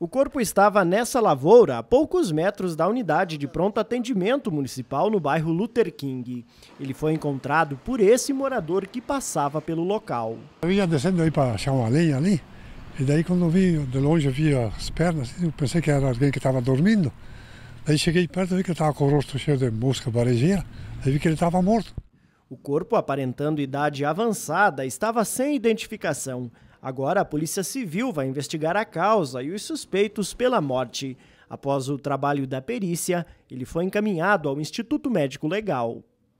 O corpo estava nessa lavoura a poucos metros da unidade de pronto atendimento municipal no bairro Luther King. Ele foi encontrado por esse morador que passava pelo local. Eu ia descendo aí para achar uma lenha ali, e daí quando eu vi de longe eu vi as pernas, eu pensei que era alguém que estava dormindo. Daí cheguei perto e vi que estava com o rosto cheio de mosca varejeira, aí vi que ele estava morto. O corpo, aparentando idade avançada, estava sem identificação. Agora a Polícia Civil vai investigar a causa e os suspeitos pela morte. Após o trabalho da perícia, ele foi encaminhado ao Instituto Médico Legal.